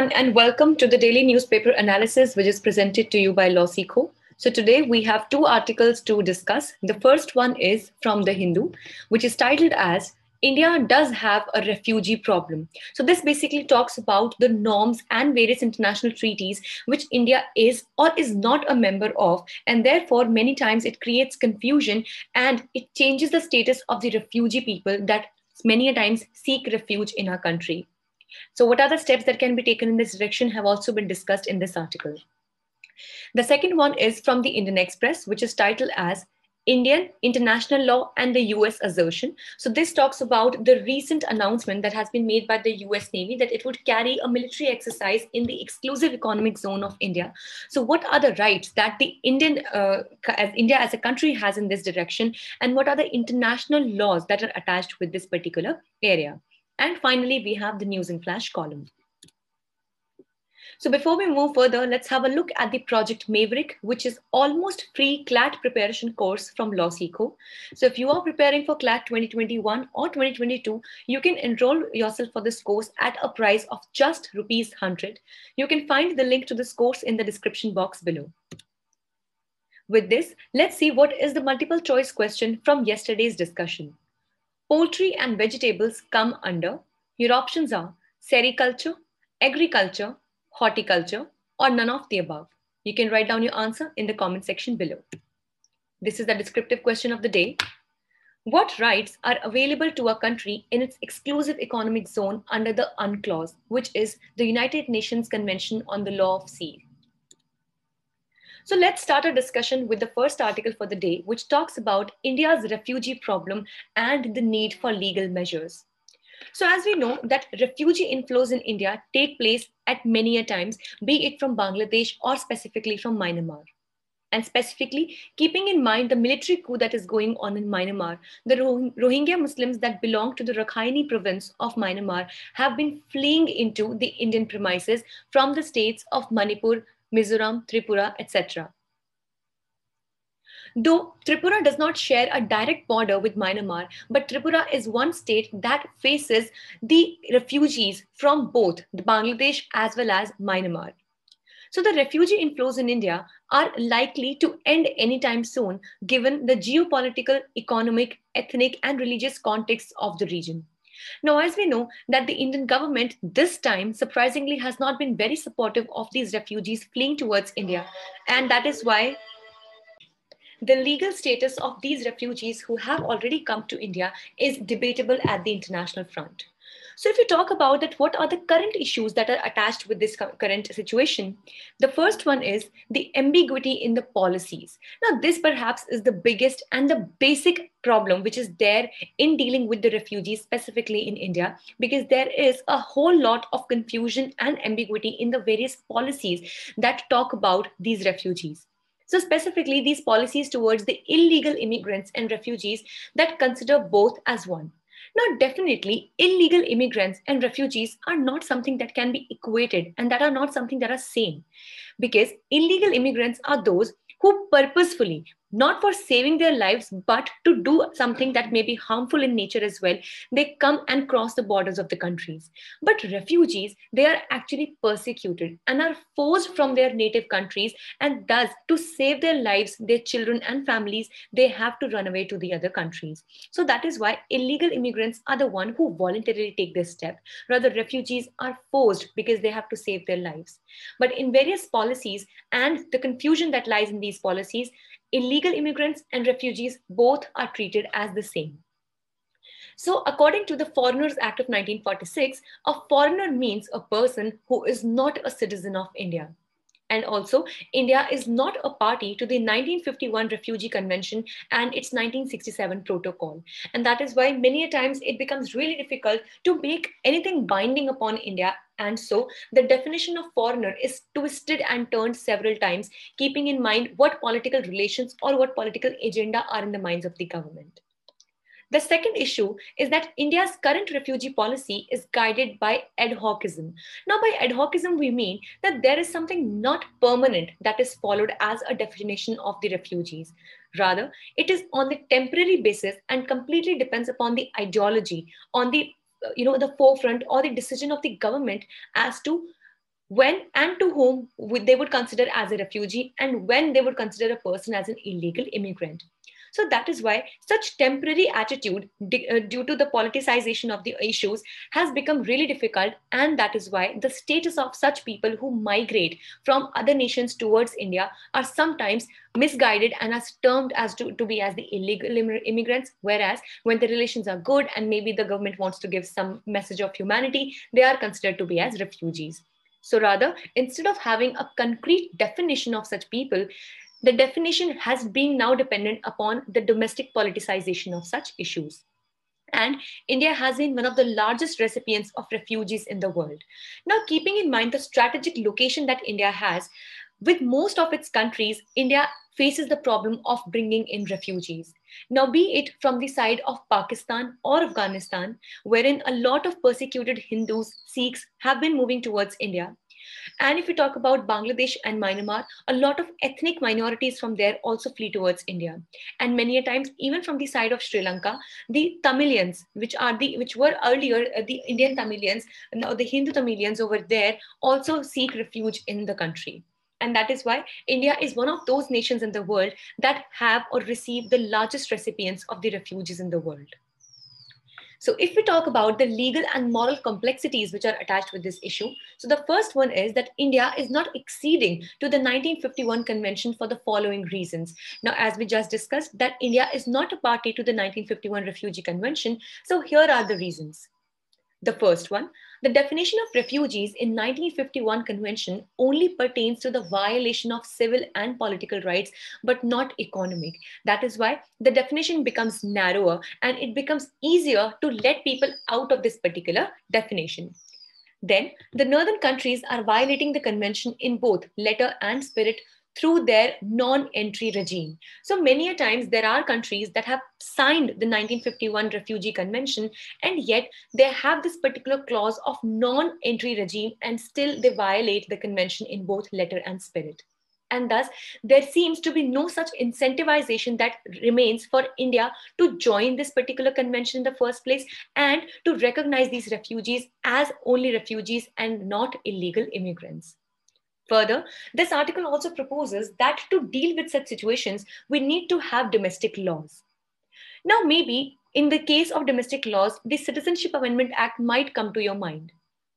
everyone, and welcome to the daily newspaper analysis, which is presented to you by LawSeco. So today we have two articles to discuss. The first one is from The Hindu, which is titled as India does have a refugee problem. So, this basically talks about the norms and various international treaties which India is or is not a member of. And therefore, many times it creates confusion and it changes the status of the refugee people that many times seek refuge in our country. So what are the steps that can be taken in this direction have also been discussed in this article. The second one is from the Indian Express, which is titled as Indian international law and the US assertion. So, this talks about the recent announcement that has been made by the US Navy that it would carry a military exercise in the exclusive economic zone of India. So, what are the rights that the Indian, uh, as India as a country, has in this direction, and what are the international laws that are attached with this particular area? And finally, we have the news in flash column. So before we move further, let's have a look at the Project Maverick, which is almost free CLAT preparation course from LOSECO. So if you are preparing for CLAT 2021 or 2022, you can enroll yourself for this course at a price of just rupees 100. You can find the link to this course in the description box below. With this, let's see what is the multiple choice question from yesterday's discussion. Poultry and vegetables come under. Your options are sericulture, agriculture, horticulture, or none of the above. You can write down your answer in the comment section below. This is the descriptive question of the day. What rights are available to a country in its exclusive economic zone under the UNCLOS, which is the United Nations Convention on the Law of Sea? So let's start our discussion with the first article for the day, which talks about India's refugee problem and the need for legal measures. So as we know that refugee inflows in India take place at many a times, be it from Bangladesh or specifically from Myanmar. And specifically, keeping in mind the military coup that is going on in Myanmar, the Rohingya Muslims that belong to the Rakhine province of Myanmar have been fleeing into the Indian premises from the states of Manipur, Mizoram, Tripura, etc. Though Tripura does not share a direct border with Myanmar, but Tripura is one state that faces the refugees from both Bangladesh as well as Myanmar. So the refugee inflows in India are likely to end anytime soon, given the geopolitical, economic, ethnic, and religious context of the region. Now, as we know that the Indian government this time surprisingly has not been very supportive of these refugees fleeing towards India. And that is why the legal status of these refugees who have already come to India is debatable at the international front. So if you talk about that, what are the current issues that are attached with this current situation? The first one is the ambiguity in the policies. Now, this perhaps is the biggest and the basic problem which is there in dealing with the refugees specifically in india because there is a whole lot of confusion and ambiguity in the various policies that talk about these refugees so specifically these policies towards the illegal immigrants and refugees that consider both as one now, definitely, illegal immigrants and refugees are not something that can be equated and that are not something that are same because illegal immigrants are those who purposefully not for saving their lives, but to do something that may be harmful in nature as well, they come and cross the borders of the countries. But refugees, they are actually persecuted and are forced from their native countries. And thus, to save their lives, their children and families, they have to run away to the other countries. So that is why illegal immigrants are the one who voluntarily take this step. Rather, refugees are forced because they have to save their lives. But in various policies and the confusion that lies in these policies, illegal immigrants and refugees both are treated as the same. So, according to the Foreigners Act of 1946, a foreigner means a person who is not a citizen of India. And also, India is not a party to the 1951 Refugee Convention and its 1967 protocol. And that is why many times it becomes really difficult to make anything binding upon India. And so the definition of foreigner is twisted and turned several times, keeping in mind what political relations or what political agenda are in the minds of the government. The second issue is that India's current refugee policy is guided by ad hocism. Now, by ad hocism, we mean that there is something not permanent that is followed as a definition of the refugees. Rather, it is on the temporary basis and completely depends upon the ideology, on the uh, you know the forefront or the decision of the government as to when and to whom would they would consider as a refugee and when they would consider a person as an illegal immigrant. So that is why such temporary attitude uh, due to the politicization of the issues has become really difficult. And that is why the status of such people who migrate from other nations towards India are sometimes misguided and are termed as to, to be as the illegal immigrants. Whereas when the relations are good and maybe the government wants to give some message of humanity, they are considered to be as refugees. So rather, instead of having a concrete definition of such people, the definition has been now dependent upon the domestic politicization of such issues. And India has been one of the largest recipients of refugees in the world. Now, keeping in mind the strategic location that India has, with most of its countries, India faces the problem of bringing in refugees. Now, be it from the side of Pakistan or Afghanistan, wherein a lot of persecuted Hindus, Sikhs have been moving towards India, and if we talk about Bangladesh and Myanmar, a lot of ethnic minorities from there also flee towards India. And many a times, even from the side of Sri Lanka, the Tamilians, which are the which were earlier uh, the Indian Tamilians, now the Hindu Tamilians over there also seek refuge in the country. And that is why India is one of those nations in the world that have or receive the largest recipients of the refugees in the world. So if we talk about the legal and moral complexities which are attached with this issue, so the first one is that India is not exceeding to the 1951 convention for the following reasons. Now, as we just discussed, that India is not a party to the 1951 Refugee Convention. So here are the reasons. The first one, the definition of refugees in 1951 convention only pertains to the violation of civil and political rights, but not economic. That is why the definition becomes narrower and it becomes easier to let people out of this particular definition. Then the northern countries are violating the convention in both letter and spirit through their non-entry regime. So many a times there are countries that have signed the 1951 Refugee Convention and yet they have this particular clause of non-entry regime and still they violate the convention in both letter and spirit. And thus, there seems to be no such incentivization that remains for India to join this particular convention in the first place and to recognize these refugees as only refugees and not illegal immigrants. Further, this article also proposes that to deal with such situations, we need to have domestic laws. Now, maybe in the case of domestic laws, the Citizenship Amendment Act might come to your mind.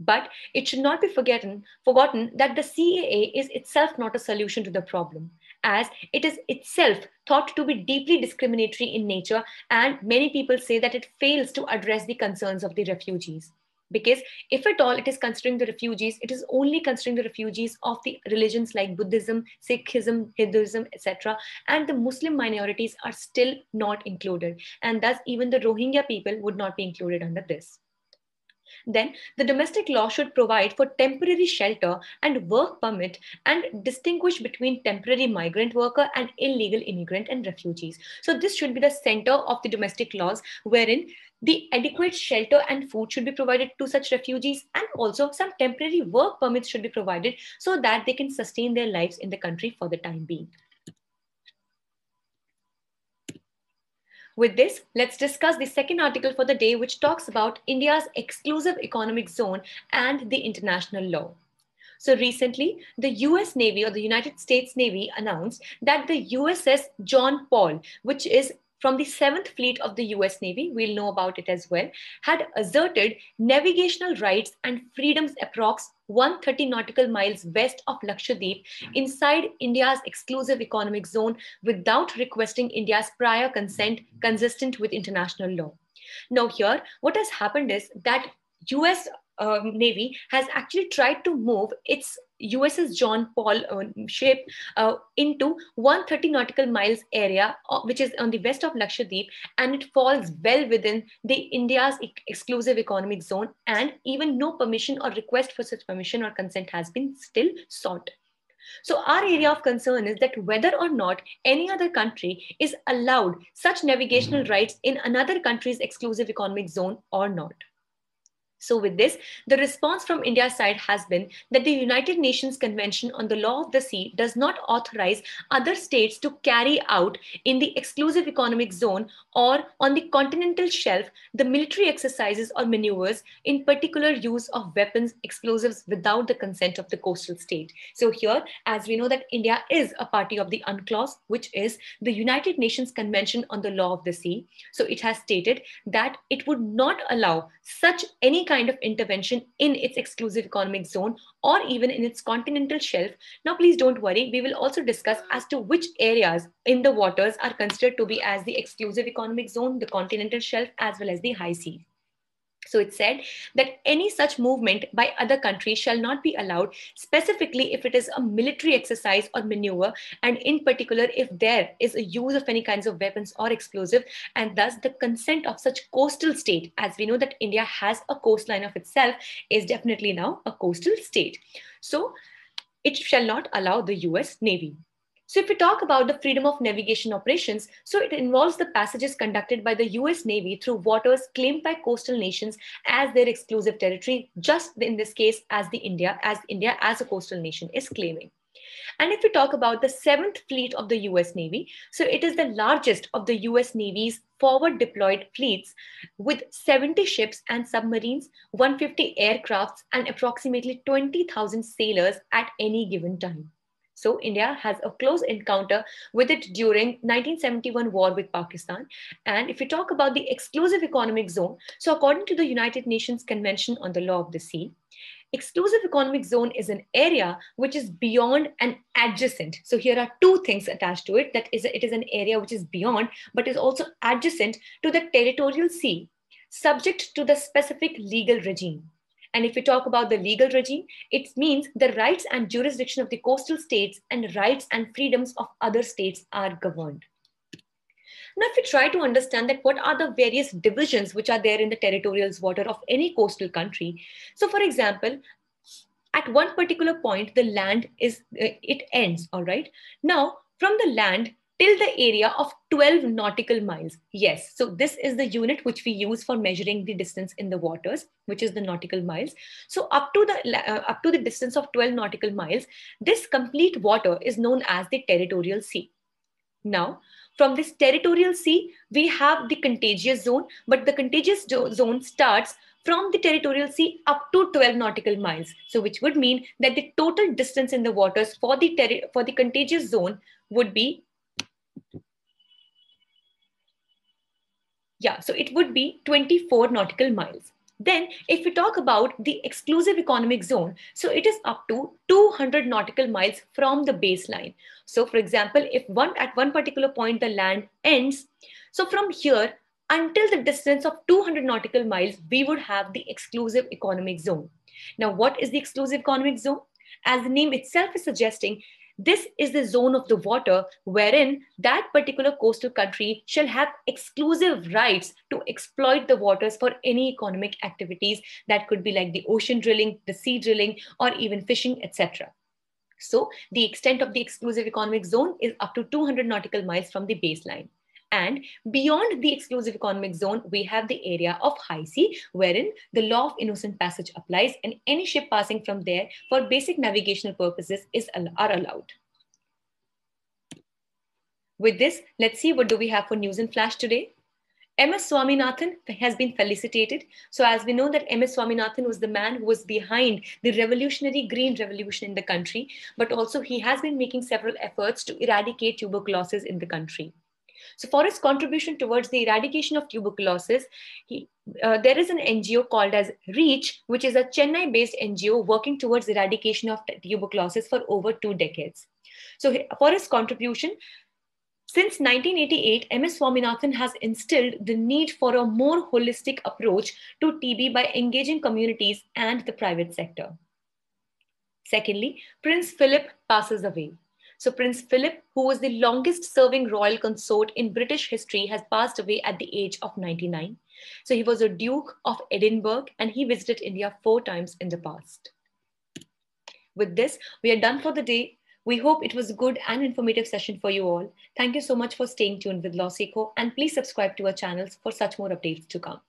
But it should not be forgotten, forgotten that the CAA is itself not a solution to the problem, as it is itself thought to be deeply discriminatory in nature, and many people say that it fails to address the concerns of the refugees because if at all it is considering the refugees it is only considering the refugees of the religions like buddhism sikhism hinduism etc and the muslim minorities are still not included and thus even the rohingya people would not be included under this then the domestic law should provide for temporary shelter and work permit and distinguish between temporary migrant worker and illegal immigrant and refugees. So this should be the center of the domestic laws wherein the adequate shelter and food should be provided to such refugees and also some temporary work permits should be provided so that they can sustain their lives in the country for the time being. With this, let's discuss the second article for the day, which talks about India's exclusive economic zone and the international law. So recently, the US Navy or the United States Navy announced that the USS John Paul, which is from the 7th Fleet of the US Navy, we'll know about it as well, had asserted navigational rights and freedoms approx 130 nautical miles west of Lakshadweep inside India's exclusive economic zone without requesting India's prior consent consistent with international law. Now here, what has happened is that US um, Navy has actually tried to move its USS John Paul uh, ship uh, into 130 nautical miles area, uh, which is on the west of Lakshadweep, and it falls well within the India's exclusive economic zone, and even no permission or request for such permission or consent has been still sought. So our area of concern is that whether or not any other country is allowed such navigational mm-hmm. rights in another country's exclusive economic zone or not. So, with this, the response from India's side has been that the United Nations Convention on the Law of the Sea does not authorize other states to carry out in the exclusive economic zone or on the continental shelf the military exercises or maneuvers, in particular, use of weapons, explosives without the consent of the coastal state. So, here, as we know that India is a party of the UNCLOS, which is the United Nations Convention on the Law of the Sea. So, it has stated that it would not allow such any kind of intervention in its exclusive economic zone or even in its continental shelf. Now, please don't worry, we will also discuss as to which areas in the waters are considered to be as the exclusive economic zone, the continental shelf, as well as the high seas. So it said that any such movement by other countries shall not be allowed, specifically if it is a military exercise or maneuver, and in particular if there is a use of any kinds of weapons or explosive, and thus the consent of such coastal state, as we know that India has a coastline of itself, is definitely now a coastal state. So it shall not allow the US Navy. So if we talk about the freedom of navigation operations, so it involves the passages conducted by the US Navy through waters claimed by coastal nations as their exclusive territory, just in this case as the India, as India as a coastal nation is claiming. And if we talk about the seventh fleet of the US Navy, so it is the largest of the US Navy's forward deployed fleets with 70 ships and submarines, 150 aircrafts, and approximately 20,000 sailors at any given time. So India has a close encounter with it during 1971 war with Pakistan. And if we talk about the exclusive economic zone, so according to the United Nations Convention on the Law of the Sea, exclusive economic zone is an area which is beyond and adjacent so here are two things attached to it that is it is an area which is beyond but is also adjacent to the territorial sea subject to the specific legal regime and if we talk about the legal regime, it means the rights and jurisdiction of the coastal states and rights and freedoms of other states are governed. Now, if we try to understand that what are the various divisions which are there in the territorial water of any coastal country. So for example, at one particular point, the land is, uh, it ends, all right? Now, from the land, till the area of 12 nautical miles. Yes, so this is the unit which we use for measuring the distance in the waters, which is the nautical miles. So up to the uh, up to the distance of 12 nautical miles, this complete water is known as the territorial sea. Now, from this territorial sea, we have the contagious zone, but the contagious zone starts from the territorial sea up to 12 nautical miles. So which would mean that the total distance in the waters for the, for the contagious zone would be yeah, so it would be 24 nautical miles. Then, if we talk about the exclusive economic zone, so it is up to 200 nautical miles from the baseline. So, for example, if one at one particular point the land ends, so from here until the distance of 200 nautical miles, we would have the exclusive economic zone. Now, what is the exclusive economic zone? As the name itself is suggesting, this is the zone of the water wherein that particular coastal country shall have exclusive rights to exploit the waters for any economic activities that could be like the ocean drilling, the sea drilling, or even fishing, etc. So the extent of the exclusive economic zone is up to 200 nautical miles from the baseline. And beyond the exclusive economic zone, we have the area of high sea, wherein the law of innocent passage applies and any ship passing from there for basic navigational purposes is are allowed. With this, let's see what do we have for news and flash today. MS Swaminathan has been felicitated. So, as we know that MS Swaminathan was the man who was behind the revolutionary green revolution in the country, but also he has been making several efforts to eradicate tuberculosis in the country. So for his contribution towards the eradication of tuberculosis, he, uh, there is an NGO called as REACH, which is a Chennai-based NGO working towards eradication of tuberculosis for over two decades. So for his contribution, since 1988, M.S. Swaminathan has instilled the need for a more holistic approach to TB by engaging communities and the private sector. Secondly, Prince Philip passes away. So, Prince Philip, who was the longest serving royal consort in British history, has passed away at the age of 99. So, he was a Duke of Edinburgh and he visited India four times in the past. With this, we are done for the day. We hope it was a good and informative session for you all. Thank you so much for staying tuned with Law Seco and please subscribe to our channels for such more updates to come.